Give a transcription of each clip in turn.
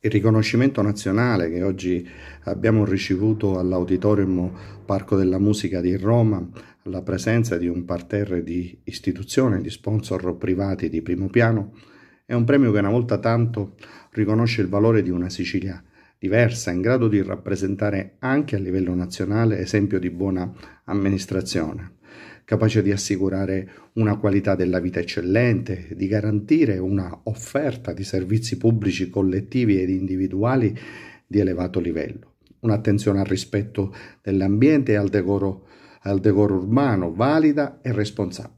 Il riconoscimento nazionale che oggi abbiamo ricevuto all'Auditorium Parco della Musica di Roma, la presenza di un parterre di istituzioni, di sponsor privati di primo piano, è un premio che una volta tanto riconosce il valore di una Sicilia diversa, in grado di rappresentare anche a livello nazionale esempio di buona amministrazione capace di assicurare una qualità della vita eccellente, di garantire una offerta di servizi pubblici collettivi ed individuali di elevato livello, un'attenzione al rispetto dell'ambiente e al decoro, al decoro urbano valida e responsabile.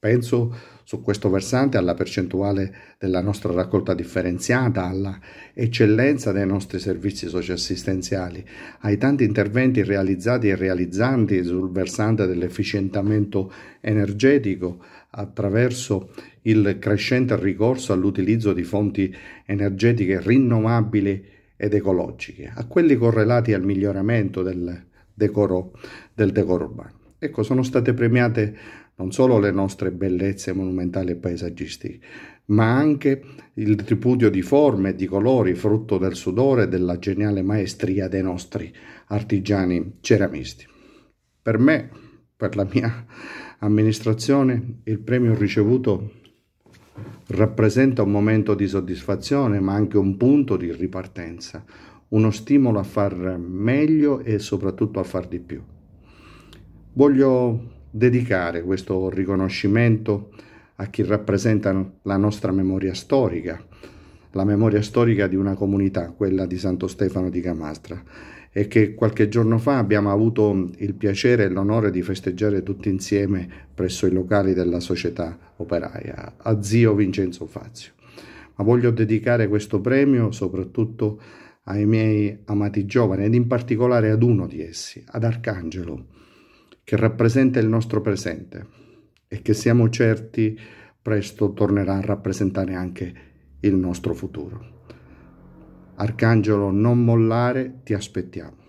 Penso su questo versante alla percentuale della nostra raccolta differenziata, alla eccellenza dei nostri servizi socioassistenziali, ai tanti interventi realizzati e realizzanti sul versante dell'efficientamento energetico attraverso il crescente ricorso all'utilizzo di fonti energetiche rinnovabili ed ecologiche, a quelli correlati al miglioramento del decoro, del decoro urbano. Ecco, sono state premiate non solo le nostre bellezze monumentali e paesaggistiche, ma anche il tripudio di forme e di colori frutto del sudore e della geniale maestria dei nostri artigiani ceramisti. Per me, per la mia amministrazione, il premio ricevuto rappresenta un momento di soddisfazione, ma anche un punto di ripartenza, uno stimolo a far meglio e soprattutto a far di più. Voglio dedicare questo riconoscimento a chi rappresenta la nostra memoria storica, la memoria storica di una comunità, quella di Santo Stefano di Camastra, e che qualche giorno fa abbiamo avuto il piacere e l'onore di festeggiare tutti insieme presso i locali della società operaia, a zio Vincenzo Fazio. Ma voglio dedicare questo premio soprattutto ai miei amati giovani ed in particolare ad uno di essi, ad Arcangelo, che rappresenta il nostro presente e che siamo certi presto tornerà a rappresentare anche il nostro futuro. Arcangelo non mollare, ti aspettiamo.